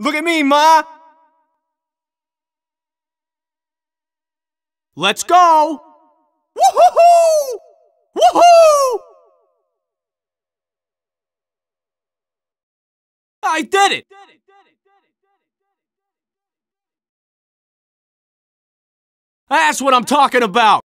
Look at me, Ma! Let's go! Woohoo! Woohoo! I did it! That's what I'm talking about!